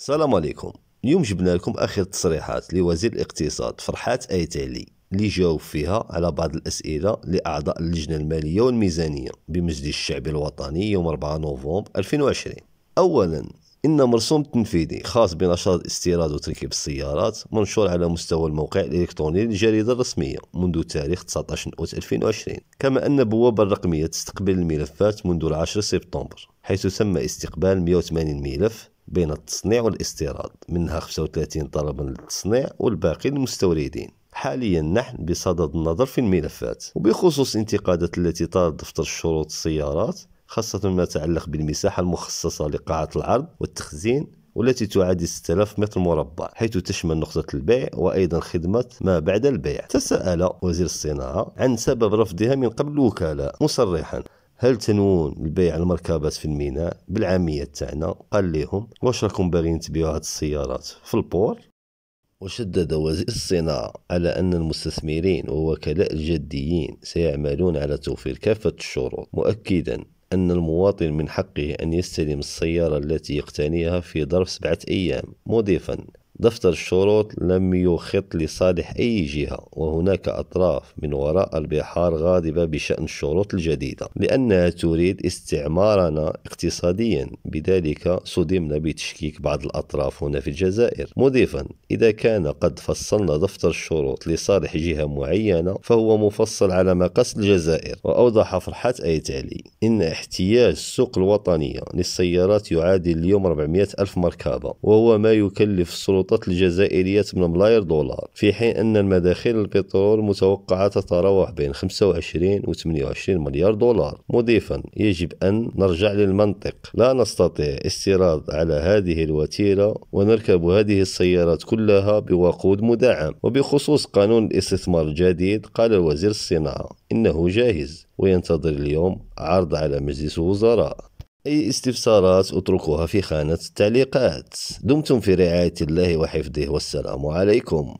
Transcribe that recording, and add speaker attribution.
Speaker 1: السلام عليكم اليوم جبنا لكم اخر تصريحات لوزير الاقتصاد فرحات ايتالي اللي جاوب فيها على بعض الاسئله لاعضاء اللجنه الماليه والميزانيه بمجلس الشعب الوطني يوم 4 نوفمبر 2020 اولا إن مرسوم تنفيذي خاص بنشاط استيراد وتركيب السيارات منشور على مستوى الموقع الإلكتروني للجريدة الرسمية منذ تاريخ 19 أوت 2020 كما أن البوابة الرقمية تستقبل الملفات منذ 10 سبتمبر حيث تم استقبال 180 ملف بين التصنيع والاستيراد منها 35 طلبا للتصنيع والباقي للمستوردين حاليا نحن بصدد النظر في الملفات وبخصوص انتقادات التي طالت دفتر الشروط السيارات خاصة ما يتعلق بالمساحة المخصصة لقاعة العرض والتخزين والتي تعادل 6000 متر مربع حيث تشمل نقطة البيع وأيضا خدمة ما بعد البيع تساءل وزير الصناعة عن سبب رفضها من قبل الوكالة مصرحا هل تنوون البيع المركبات في الميناء بالعامية تاعنا قال لهم واش راكم باغيين تبيعوا هاد السيارات في البور وشدد وزير الصناعة على أن المستثمرين ووكلاء الجديين سيعملون على توفير كافة الشروط مؤكدا أن المواطن من حقه أن يستلم السيارة التي يقتنيها في ظرف سبعة أيام مضيفا دفتر الشروط لم يخط لصالح أي جهة وهناك أطراف من وراء البحار غاضبة بشأن الشروط الجديدة لأنها تريد استعمارنا اقتصاديا بذلك صدمنا بتشكيك بعض الأطراف هنا في الجزائر مضيفا إذا كان قد فصلنا دفتر الشروط لصالح جهة معينة فهو مفصل على مقاس الجزائر وأوضح فرحات أيتالي إن احتياج السوق الوطنية للسيارات يعادل اليوم 400 ألف مركبة وهو ما يكلف السلطة السلطات الجزائرية 8 ملايير دولار في حين أن المداخيل البترول متوقعة تتراوح بين 25 و 28 مليار دولار مضيفا يجب أن نرجع للمنطق لا نستطيع استيراد على هذه الوتيرة ونركب هذه السيارات كلها بوقود مدعم وبخصوص قانون الاستثمار الجديد قال وزير الصناعة إنه جاهز وينتظر اليوم عرض على مجلس الوزراء أي استفسارات اتركوها في خانة التعليقات دمتم في رعاية الله وحفظه والسلام عليكم